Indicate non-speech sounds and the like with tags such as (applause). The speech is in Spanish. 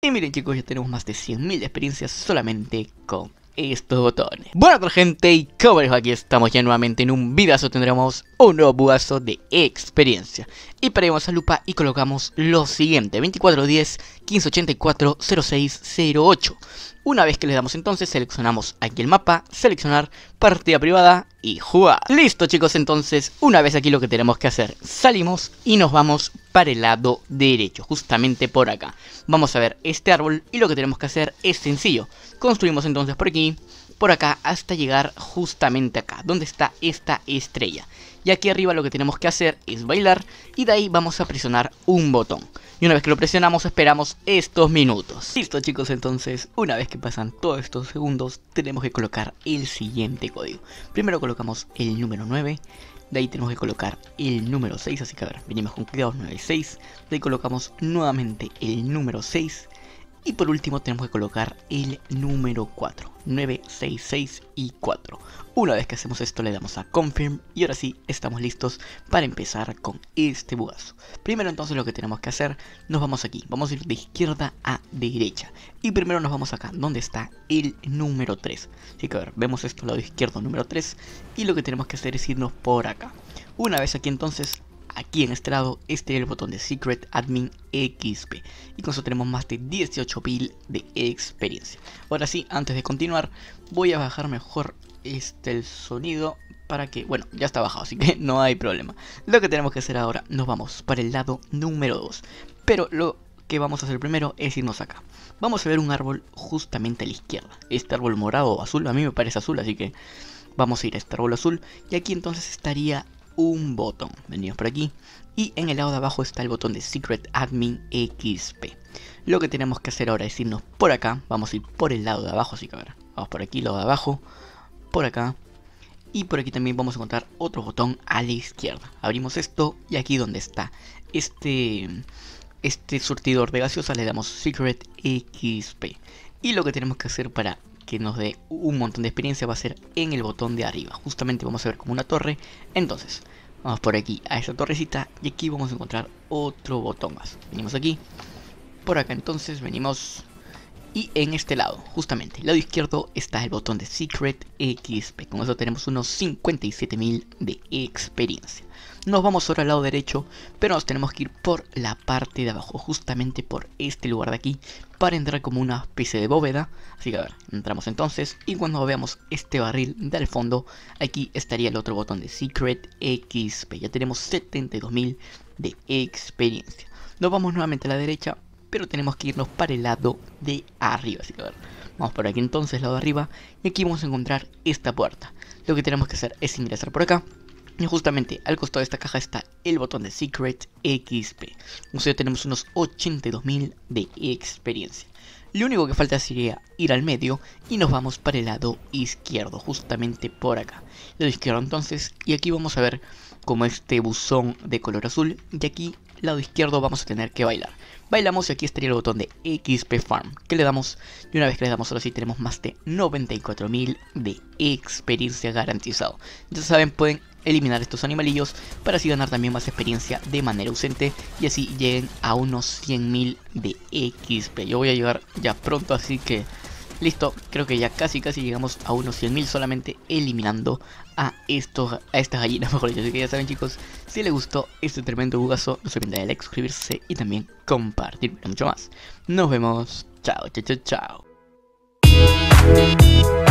Y miren chicos, ya tenemos más de 100.000 experiencias solamente con estos botones. Bueno, gente, y como les aquí estamos ya nuevamente en un vidazo. Tendremos un nuevo budazo de experiencia. Y paremos a lupa y colocamos lo siguiente: 2410 1584-0608. Una vez que le damos entonces, seleccionamos aquí el mapa, seleccionar partida privada y jugar. Listo chicos, entonces una vez aquí lo que tenemos que hacer, salimos y nos vamos para el lado derecho, justamente por acá. Vamos a ver este árbol y lo que tenemos que hacer es sencillo. Construimos entonces por aquí, por acá hasta llegar justamente acá, donde está esta estrella. Y aquí arriba lo que tenemos que hacer es bailar y de ahí vamos a presionar un botón. Y una vez que lo presionamos esperamos estos minutos. Listo chicos, entonces una vez que pasan todos estos segundos tenemos que colocar el siguiente código. Primero colocamos el número 9, de ahí tenemos que colocar el número 6, así que a ver, venimos con cuidado 9, 6. De ahí colocamos nuevamente el número 6. Y por último tenemos que colocar el número 4, 9, 6, 6 y 4. Una vez que hacemos esto le damos a confirm y ahora sí estamos listos para empezar con este bugazo. Primero entonces lo que tenemos que hacer, nos vamos aquí, vamos a ir de izquierda a derecha. Y primero nos vamos acá, donde está el número 3. Así que a ver, vemos esto al lado izquierdo número 3 y lo que tenemos que hacer es irnos por acá. Una vez aquí entonces aquí en este lado este es el botón de Secret Admin XP y con eso tenemos más de 18.000 de experiencia. Ahora sí, antes de continuar voy a bajar mejor este el sonido para que, bueno, ya está bajado, así que (laughs) no hay problema. Lo que tenemos que hacer ahora, nos vamos para el lado número 2. Pero lo que vamos a hacer primero es irnos acá. Vamos a ver un árbol justamente a la izquierda. Este árbol morado o azul, a mí me parece azul, así que vamos a ir a este árbol azul. Y aquí entonces estaría un botón. Venimos por aquí. Y en el lado de abajo está el botón de Secret Admin XP. Lo que tenemos que hacer ahora es irnos por acá. Vamos a ir por el lado de abajo, así que ver vamos por aquí, lado de abajo, por acá. Y por aquí también vamos a encontrar otro botón a la izquierda. Abrimos esto y aquí donde está este, este surtidor de gaseosa le damos Secret XP. Y lo que tenemos que hacer para que nos dé un montón de experiencia va a ser en el botón de arriba. Justamente vamos a ver como una torre. Entonces, vamos por aquí a esta torrecita y aquí vamos a encontrar otro botón más. Venimos aquí. Por acá entonces venimos y en este lado, justamente, lado izquierdo, está el botón de Secret XP. Con eso tenemos unos 57.000 de experiencia. Nos vamos ahora al lado derecho, pero nos tenemos que ir por la parte de abajo, justamente por este lugar de aquí, para entrar como una especie de bóveda. Así que a ver, entramos entonces, y cuando veamos este barril del fondo, aquí estaría el otro botón de Secret XP. Ya tenemos 72.000 de experiencia. Nos vamos nuevamente a la derecha pero tenemos que irnos para el lado de arriba. vamos por aquí entonces, lado de arriba, y aquí vamos a encontrar esta puerta. Lo que tenemos que hacer es ingresar por acá, y justamente al costado de esta caja está el botón de Secret XP. O tenemos unos 82.000 de experiencia. Lo único que falta sería ir al medio y nos vamos para el lado izquierdo, justamente por acá. Lado izquierdo entonces, y aquí vamos a ver como este buzón de color azul, y aquí lado izquierdo vamos a tener que bailar. Bailamos y aquí estaría el botón de XP Farm, que le damos, y una vez que le damos ahora sí tenemos más de 94.000 de experiencia garantizado. Ya saben, pueden eliminar estos animalillos para así ganar también más experiencia de manera ausente y así lleguen a unos 100.000 de XP. Yo voy a llegar ya pronto, así que Listo, creo que ya casi casi llegamos a unos 100.000 solamente eliminando a estos a estas gallinas, (laughs) mejor dicho. Así que ya saben chicos, si les gustó este tremendo jugazo, no se olviden de like, suscribirse y también compartir mucho más. Nos vemos. chao, chao, chao.